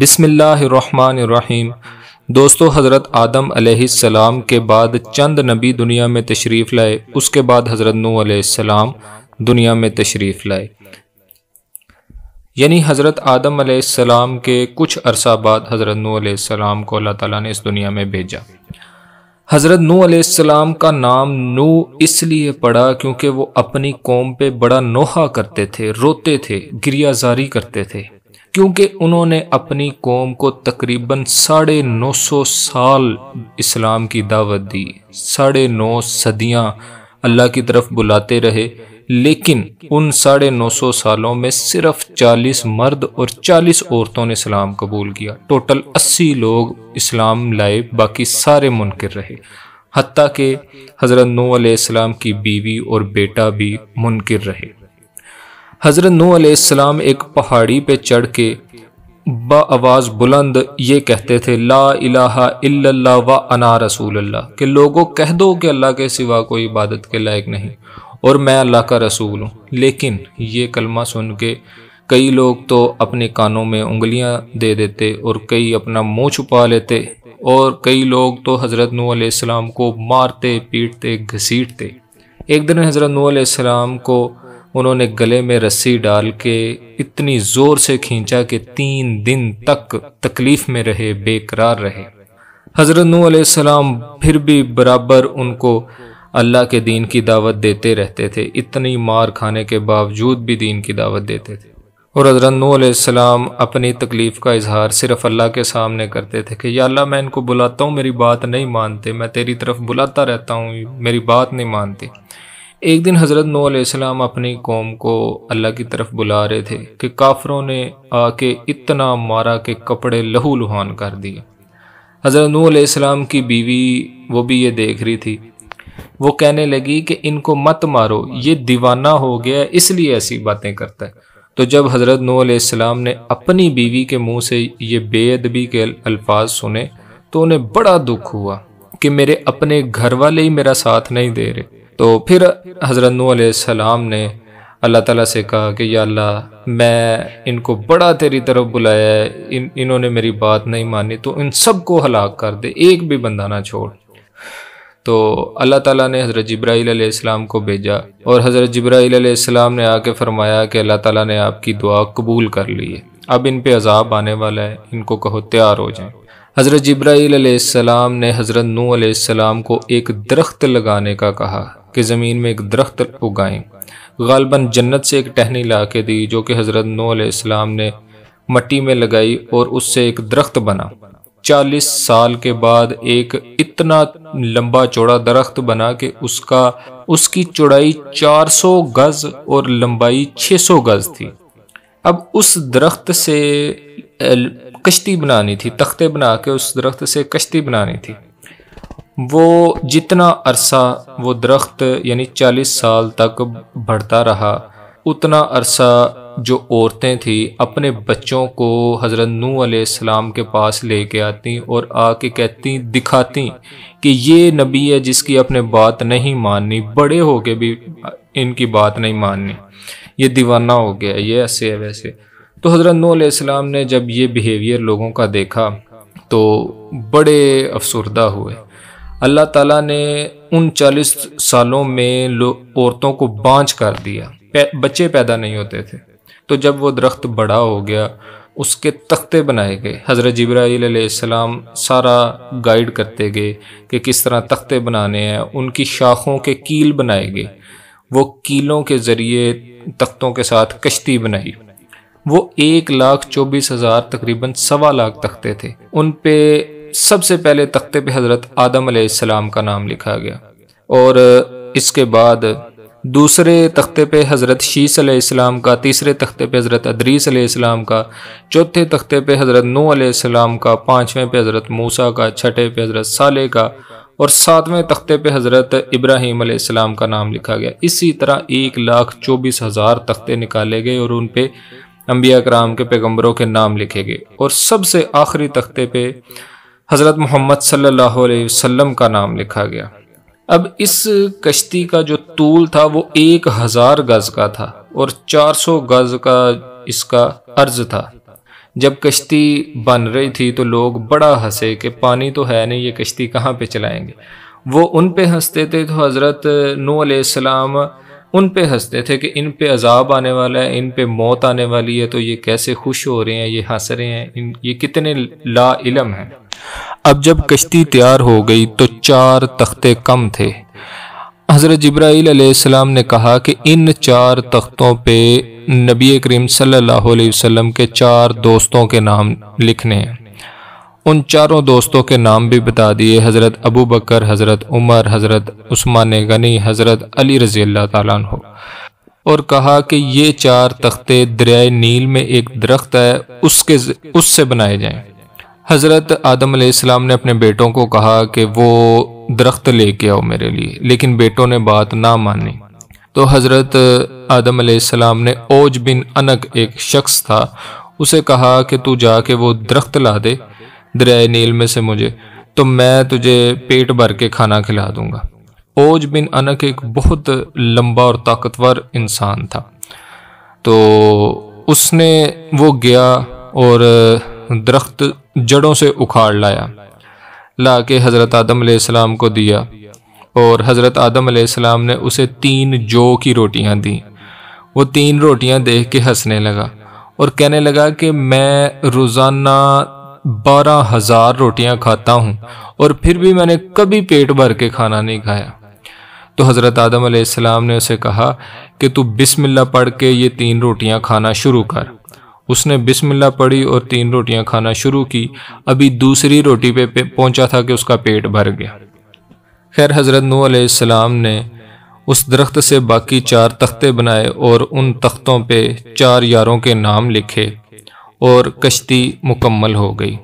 बिसमीम दोस्तों हज़रत आदम सलाम के बाद चंद नबी दुनिया में तशरीफ़ लाए उसके बाद हज़रत नू सलाम दुनिया में तशरीफ़ लाए यानी हज़रत आदम सलाम के कुछ अरसा बाद हज़रत सलाम को अल्लाह ताला ने इस दुनिया में भेजा हज़रत नू सलाम का नाम नू इसलिए पड़ा क्योंकि वो अपनी कौम पे बड़ा नोहा करते थे रोते थे गिरियाजारी करते थे क्योंकि उन्होंने अपनी कौम को तकरीबन साढ़े नौ सौ साल इस्लाम की दावत दी साढ़े नौ सदियाँ अल्लाह की तरफ बुलाते रहे लेकिन उन साढ़े नौ सौ सालों में सिर्फ चालीस मर्द और चालीस औरतों ने इस्लाम कबूल किया टोटल अस्सी लोग इस्लाम लाए बाकी सारे मुनकर रहे हती के हज़रत नू आसमाम की बीवी और बेटा भी मुनकर रहे हज़रत नू सलाम एक पहाड़ी पे चढ़ के बाज़ बुलंद ये कहते थे ला इलाहा व अना रसूल अल्लाह के लोगों कह दो कि अल्लाह के सिवा कोई इबादत के लायक नहीं और मैं अल्लाह का रसूल हूँ लेकिन ये कलमा सुन के कई लोग तो अपने कानों में उंगलियां दे देते और कई अपना मुंह छुपा लेते और कई लोग तो हज़रत नू सलाम को मारते पीटते घसीटते एक दिन हज़रत नू सलाम को उन्होंने गले में रस्सी डाल के इतनी जोर से खींचा कि तीन दिन तक तकलीफ में रहे बेकरार रहे हजरत नू फिर भी बराबर उनको अल्लाह के दीन की दावत देते रहते थे इतनी मार खाने के बावजूद भी दीन की दावत देते थे और हजरत नूसम अपनी तकलीफ़ का इजहार सिर्फ अल्लाह के सामने करते थे कि या अल्लाह मैं इनको बुलाता हूँ मेरी बात नहीं मानते मैं तेरी तरफ बुलाता रहता हूँ मेरी बात नहीं मानती एक दिन हज़रत नू अपनी कौम को अल्लाह की तरफ बुला रहे थे कि काफरों ने आके इतना मारा कि कपड़े लहू लुहान कर दिए हज़रत नू की बीवी वो भी ये देख रही थी वो कहने लगी कि इनको मत मारो ये दीवाना हो गया इसलिए ऐसी बातें करता है तो जब हज़रत नू ने अपनी बीवी के मुँह से ये बेअदबी के अल्फाज सुने तो उन्हें बड़ा दुख हुआ कि मेरे अपने घर वाले ही मेरा साथ नहीं दे रहे तो फिर हज़रत नूसम ने अल्लाह ताला से कहा कि या अल्लाह मैं इनको बड़ा तेरी तरफ बुलाया है इन इन्होंने मेरी बात नहीं मानी तो इन सब को हलाक कर दे एक भी बंदा ना छोड़ तो अल्लाह ताला ने हज़रत जब्राईलम को भेजा और हज़रत जब्राईलम ने आके फरमाया कि अल्लाह ताला ने आपकी दुआ कबूल कर ली है अब इन पे अजाब आने वाला है इनको कहो तैयार हो जाए हज़रत जब्राईलम ने हज़रत नूसम को एक दरख्त लगाने का कहा कि ज़मीन में एक दरख्त उगाएं गालबन जन्नत से एक टहनी ला के दी जो कि हज़रत नू ने मट्टी में लगाई और उससे एक दरख्त बना चालीस साल के बाद एक इतना लंबा चौड़ा दरख्त बना कि उसका उसकी चौड़ाई चार सौ गज और लंबाई सौ गज थी अब उस दरख्त से कश्ती बनानी थी तख्ते बना के उस दरख्त से कश्ती बनानी थी वो जितना अरसा वो दरख्त यानी चालीस साल तक बढ़ता रहा उतना अरसा जो औरतें थी अपने बच्चों को हज़रत नू सलाम के पास ले के आती और आके कहती दिखाती कि ये नबी है जिसकी अपने बात नहीं माननी बड़े हो के भी इनकी बात नहीं माननी ये दीवाना हो गया ये ऐसे है वैसे तो हज़रत नू सलाम ने जब ये बिहेवियर लोगों का देखा तो बड़े अफसरदा हुए अल्लाह ताला ने उन चालीस सालों में औरतों को बाँच कर दिया बच्चे पैदा नहीं होते थे तो जब वो दरख्त बड़ा हो गया उसके तख्ते बनाए गए हज़रत जब्राईसम सारा गाइड करते गए कि किस तरह तख्ते बनाने हैं उनकी शाखों के कील बनाए गए वो कीलों के ज़रिए तख्तों के साथ कश्ती बनाई वो एक लाख चौबीस हज़ार तकरीबन सवा लाख तख्ते थे उन पे सबसे पहले तख्ते पे हज़रत आदम आसमाम का नाम लिखा गया और इसके बाद दूसरे तख्ते पे हज़रत शीस अलैहिस्सलाम का तीसरे तख्ते पे हज़रत अदरीस अलैहिस्सलाम का चौथे तख्ते पे हज़रत नू अलैहिस्सलाम का पाँचवें पे हज़रत मूसा का छठे पे हज़रत साले का और सातवें तख्ते पे हज़रत इब्राहीम अलैहिस्सलाम का नाम लिखा गया इसी तरह एक लाख चौबीस हज़ार तख्ते निकाले गए और उन पर अम्बिया कराम के पैगम्बरों के नाम लिखे गए और सबसे आखिरी तख्ते पे हज़रत मोहम्मद सल्लल्लाहु अलैहि वसल्लम का नाम लिखा गया अब इस कश्ती का जो तूल था वो एक हज़ार गज़ का था और चार सौ गज़ का इसका अर्ज था जब कश्ती बन रही थी तो लोग बड़ा हंसे कि पानी तो है नहीं ये कश्ती कहाँ पे चलाएंगे वो उन पे हंसते थे तो हज़रत नू सलाम उन पे हंसते थे कि इन पे अजाब आने वाला है इन पे मौत आने वाली है तो ये कैसे खुश हो रहे हैं ये हंस रहे हैं इन ये कितने ला इलम हैं अब जब कश्ती तैयार हो गई तो चार तख्ते कम थे हज़रत जब्राईसम ने कहा कि इन चार तख्तों पे नबी करीम सल्लल्लाहु अलैहि वसल्लम के चार दोस्तों के नाम लिखने हैं उन चारों दोस्तों के नाम भी बता दिए हज़रत अबू बकर हज़रत उमर हज़रत उस्मान गनी हज़रत अली रज़ी अल्लाह तु और कहा कि ये चार तख्ते दरिया नील में एक दरख्त है उसके उससे बनाए जाएं हज़रत आदम आसमाम ने अपने बेटों को कहा कि वो दरख्त लेके आओ मेरे लिए लेकिन बेटों ने बात ना मानी तो हज़रत आदम आसमाम ने ओज बिन अनक एक शख्स था उसे कहा कि तू जा के वो दरख्त ला दे दरिया नील में से मुझे तो मैं तुझे पेट भर के खाना खिला दूंगा ओज बिन अनक एक बहुत लंबा और ताकतवर इंसान था तो उसने वो गया और दरख्त जड़ों से उखाड़ लाया ला के हज़रत आदम आसमाम को दिया और हज़रत आदम आसमाम ने उसे तीन जौ की रोटियां दी वो तीन रोटियां देख के हंसने लगा और कहने लगा कि मैं रोज़ाना बारह हजार रोटियां खाता हूँ और फिर भी मैंने कभी पेट भर के खाना नहीं खाया तो हज़रत आदम आसमाम ने उसे कहा कि तू बिस्मिल्लाह पढ़ के ये तीन रोटियां खाना शुरू कर उसने बिस्मिल्लाह पढ़ी और तीन रोटियां खाना शुरू की अभी दूसरी रोटी पे, पहुंचा था कि उसका पेट भर गया खैर हज़रत नू आसमाम ने उस दरख्त से बाकी चार तख्ते बनाए और उन तख्तों पे चार यारों के नाम लिखे और कश्ती मुकम्मल हो गई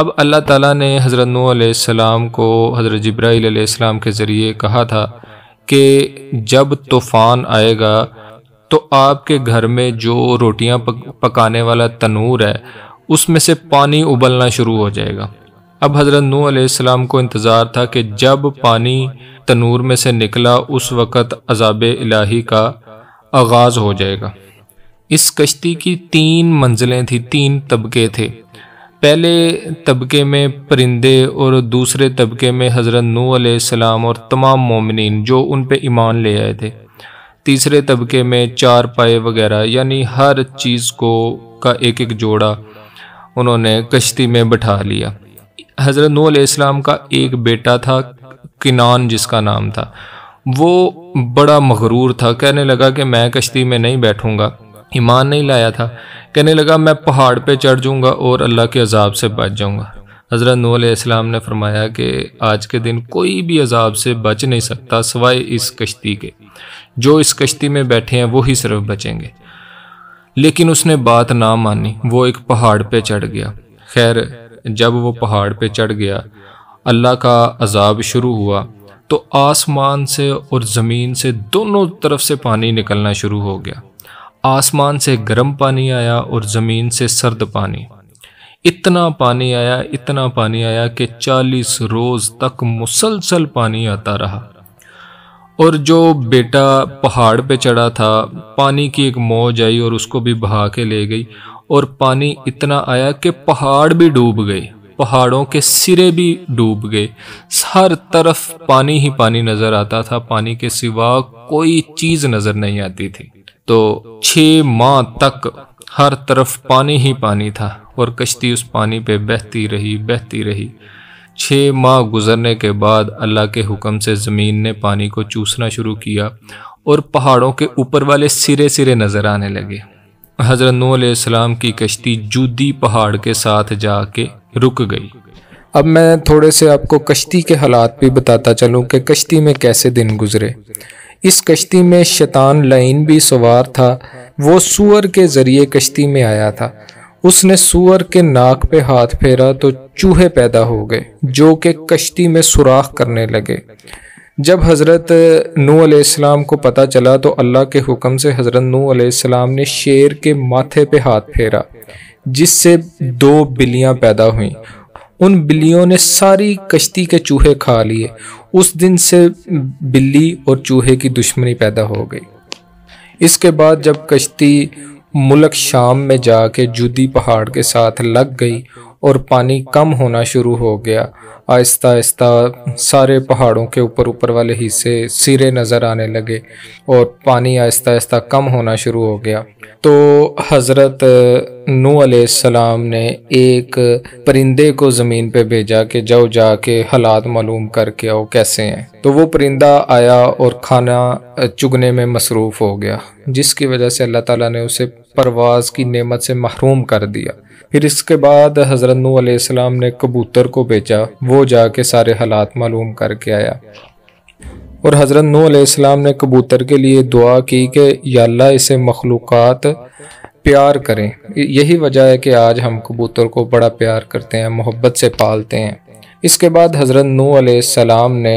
अब अल्लाह ताला ने हज़रत नूसम को हज़रत जब्राईसम के ज़रिए कहा था कि जब तूफ़ान आएगा तो आपके घर में जो रोटियां पक, पकाने वाला तनूर है उसमें से पानी उबलना शुरू हो जाएगा अब हज़रत नू आसमाम को इंतज़ार था कि जब पानी तनूर में से निकला उस वक़्त अजाब इलाही का आगाज़ हो जाएगा इस कश्ती की तीन मंजिलें थी तीन तबके थे पहले तबके में परिंदे और दूसरे तबके में हज़रत नू सलाम और तमाम मोमिन जो उन पर ईमान ले आए थे तीसरे तबके में चार पाए वगैरह यानी हर चीज़ को का एक एक जोड़ा उन्होंने कश्ती में बैठा लिया हज़रत नू सलाम का एक बेटा था किनान जिसका नाम था वो बड़ा मगरूर था कहने लगा कि मैं कश्ती में नहीं बैठूँगा ईमान नहीं लाया था कहने लगा मैं पहाड़ पे चढ़ जाऊँगा और अल्लाह के अजाब से बच जाऊँगा हज़रत नू आसमाम ने फरमाया कि आज के दिन कोई भी अजाब से बच नहीं सकता सवाए इस कश्ती के जो इस कश्ती में बैठे हैं वो ही सिर्फ बचेंगे लेकिन उसने बात ना मानी वो एक पहाड़ पे चढ़ गया खैर जब वो पहाड़ पे चढ़ गया अल्लाह का अजाब शुरू हुआ तो आसमान से और ज़मीन से दोनों तरफ से पानी निकलना शुरू हो गया आसमान से गर्म पानी आया और ज़मीन से सर्द पानी इतना पानी आया इतना पानी आया कि चालीस रोज़ तक मुसलसल पानी आता रहा और जो बेटा पहाड़ पे चढ़ा था पानी की एक मौज आई और उसको भी बहा के ले गई और पानी इतना आया कि पहाड़ भी डूब गए पहाड़ों के सिरे भी डूब गए हर तरफ पानी ही पानी नज़र आता था पानी के सिवा कोई चीज़ नज़र नहीं आती थी तो छः माह तक हर तरफ पानी ही पानी था और कश्ती उस पानी पे बहती रही बहती रही छः माह गुजरने के बाद अल्लाह के हुक्म से ज़मीन ने पानी को चूसना शुरू किया और पहाड़ों के ऊपर वाले सिरे सिरे नज़र आने लगे हज़रत नूसम की कश्ती जूदी पहाड़ के साथ जा के रुक गई अब मैं थोड़े से आपको कश्ती के हालात भी बताता चलूँ कि कश्ती में कैसे दिन गुजरे इस कश्ती में शैतान लाइन भी सवार था वो सुअर के ज़रिए कश्ती में आया था उसने सुअर के नाक पे हाथ फेरा तो चूहे पैदा हो गए जो कि कश्ती में सुराख करने लगे जब हज़रत नू आसमाम को पता चला तो अल्लाह के हुक्म से हज़रत नू आसमाम ने शेर के माथे पे हाथ फेरा जिससे दो बिल्लियाँ पैदा हुईं उन बिल्लियों ने सारी कश्ती के चूहे खा लिए उस दिन से बिल्ली और चूहे की दुश्मनी पैदा हो गई इसके बाद जब कश्ती मुलक शाम में जाके जुदी पहाड़ के साथ लग गई और पानी कम होना शुरू हो गया आहिस्ता आहिस्ता सारे पहाड़ों के ऊपर ऊपर वाले हिस्से सिरे नज़र आने लगे और पानी आहिस्ता आहिस्ता कम होना शुरू हो गया तो हज़रत नू सलाम ने एक परिंदे को ज़मीन पर भेजा कि जाओ के हालात मालूम करके आओ कैसे हैं तो वो परिंदा आया और खाना चुगने में मसरूफ़ हो गया जिसकी वजह से अल्लाह ताली ने उसे परवाज़ की नमत से महरूम कर दिया फिर इसके बाद हज़रत नू सलाम ने कबूतर को भेजा वो जा के सारे हालात मालूम करके आया और हज़रत नू आसमाम ने कबूतर के लिए दुआ की कि याल्ला इसे मखलूक़ात प्यार करें यही वजह है कि आज हम कबूतर को बड़ा प्यार करते हैं मोहब्बत से पालते हैं इसके बाद हज़रत नू सलाम ने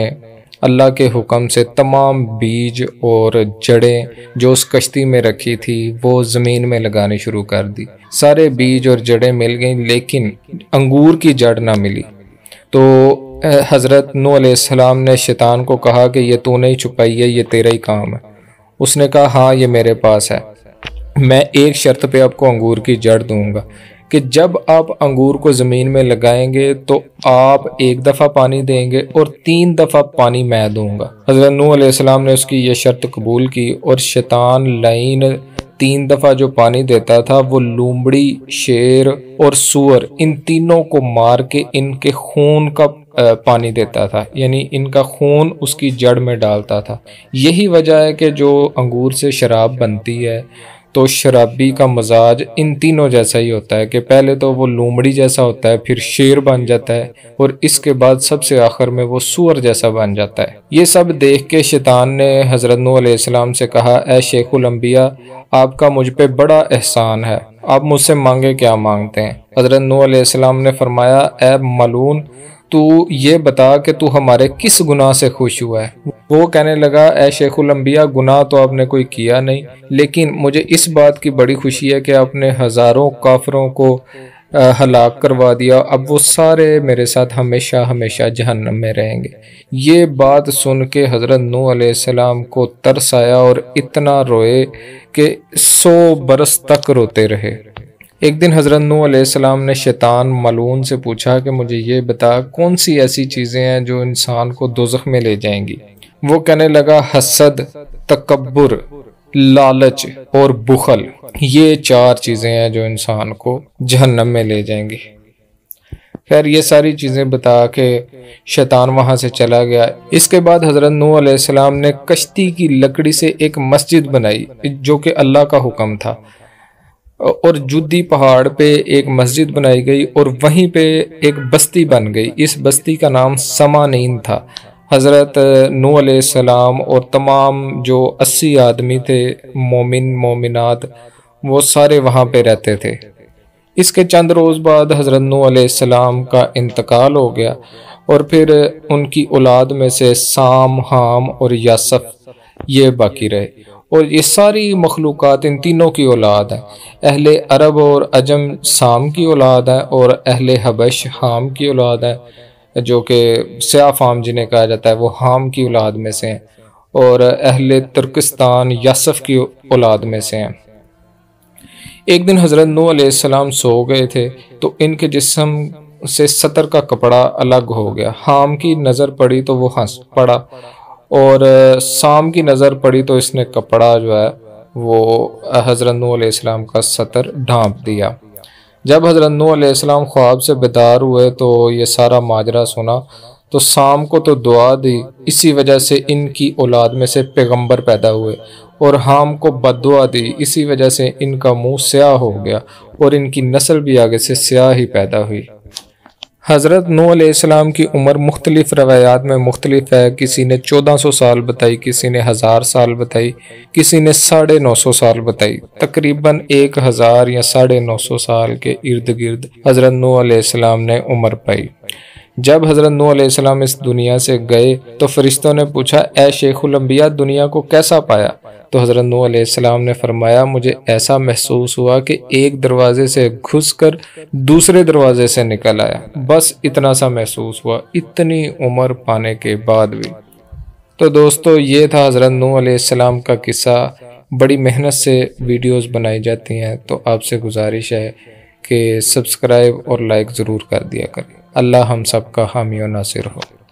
अल्लाह के हुक्म से तमाम बीज और जड़ें जो उस कश्ती में रखी थी वो ज़मीन में लगानी शुरू कर दी सारे बीज और जड़ें मिल गईं लेकिन अंगूर की जड़ ना मिली तो हज़रत नू सलाम ने शैतान को कहा कि ये तूने ही छुपाई है ये तेरा ही काम है उसने कहा हाँ ये मेरे पास है मैं एक शर्त पे आपको अंगूर की जड़ दूंगा कि जब आप अंगूर को ज़मीन में लगाएंगे तो आप एक दफ़ा पानी देंगे और तीन दफ़ा पानी मैं दूंगा हज़रत नूसम ने उसकी यह शर्त कबूल की और शैतान लाइन तीन दफ़ा जो पानी देता था वो लूमड़ी शेर और सुअर इन तीनों को मार के इनके खून का पानी देता था यानी इनका खून उसकी जड़ में डालता था यही वजह है कि जो अंगूर से शराब बनती है तो शराबी का मजाज इन तीनों जैसा ही होता है कि पहले तो वो लोमड़ी जैसा होता है फिर शेर बन जाता है और इसके बाद सबसे आखिर में वो सुअर जैसा बन जाता है ये सब देख के शैतान ने हज़रत नूसम से कहा ए शेखुल अम्बिया आपका मुझ पर बड़ा एहसान है आप मुझसे मांगे क्या मांगते हैं हज़रत नूसम ने फरमाया ए मलून तू ये बता कि तू हमारे किस गुनाह से खुश हुआ है वो कहने लगा ए शेखुलम्बिया गुनाह तो आपने कोई किया नहीं लेकिन मुझे इस बात की बड़ी खुशी है कि आपने हज़ारों काफरों को हलाक करवा दिया अब वो सारे मेरे साथ हमेशा हमेशा जहन्नम में रहेंगे ये बात सुन के हज़रत नू आसमाम को तरस आया और इतना रोए कि सौ बरस तक रोते रहे एक दिन हज़रत नू ने शैतान मलून से पूछा कि मुझे ये बता कौन सी ऐसी चीज़ें हैं जो इंसान को दोजख में ले जाएंगी वो कहने लगा हसद तकबर लालच और बुखल ये चार चीज़ें हैं जो इंसान को जहन्नम में ले जाएंगी खैर ये सारी चीज़ें बता के शैतान वहाँ से चला गया इसके बाद हज़रत नू ने कश्ती की लकड़ी से एक मस्जिद बनाई जो कि अल्लाह का हुक्म था और जुदी पहाड़ पे एक मस्जिद बनाई गई और वहीं पे एक बस्ती बन गई इस बस्ती का नाम समानीन था हज़रत नू सलाम और तमाम जो अस्सी आदमी थे मोमिन मोमिनात वो सारे वहाँ पे रहते थे इसके चंद रोज़ बाद हज़रत नू सलाम का इंतकाल हो गया और फिर उनकी औलाद में से साम हाम और यासफ ये बाकी रहे और ये सारी मखलूक इन तीनों की औलाद है अहल अरब और अजम शाम की औलाद है और अहल हबश हाम की औलाद है जो कि सयाफ फाम जिन्हें कहा जाता है वो हाम की औलाद में से हैं और अहल तुर्कस्तान यासफ़ की औलाद में से हैं एक दिन हज़रत नू आसम सो गए थे तो इनके जिसम से सतर का कपड़ा अलग हो गया हाम की नज़र पड़ी तो वो हंस पड़ा और शाम की नज़र पड़ी तो इसने कपड़ा जो है वो हज़रत नूसम का सतर ढांप दिया जब हज़रत नूसम ख्वाब से बेदार हुए तो ये सारा माजरा सुना तो शाम को तो दुआ दी इसी वजह से इनकी औलाद में से पैगंबर पैदा हुए और हाम को बदुआ दी इसी वजह से इनका मुंह स्याह हो गया और इनकी नस्ल भी आगे से स्याह ही पैदा हुई हज़रत नू नूसम की उम्र मुख्तलिफ रवायात में मुख्तलिफ है किसी ने चौदह सौ साल बताई किसी ने हज़ार साल बताई किसी ने साढ़े नौ सौ साल बताई तकरीबन एक हज़ार या साढ़े नौ सौ साल के इर्द गिर्द हज़रत नूसम ने उम्र पाई जब हज़रत नू नूसम इस दुनिया से गए तो फरिश्तों ने पूछा ए शेखुलम्बिया दुनिया को कैसा पाया तो हज़रत नू आसम ने फरमाया मुझे ऐसा महसूस हुआ कि एक दरवाज़े से घुस कर दूसरे दरवाज़े से निकल आया बस इतना सा महसूस हुआ इतनी उम्र पाने के बाद भी तो दोस्तों ये था हज़रत नू आसम का किस्सा बड़ी मेहनत से वीडियोस बनाई जाती हैं तो आपसे गुजारिश है कि सब्सक्राइब और लाइक ज़रूर कर दिया करें अल्लाह हम सब का हामी नासिर हो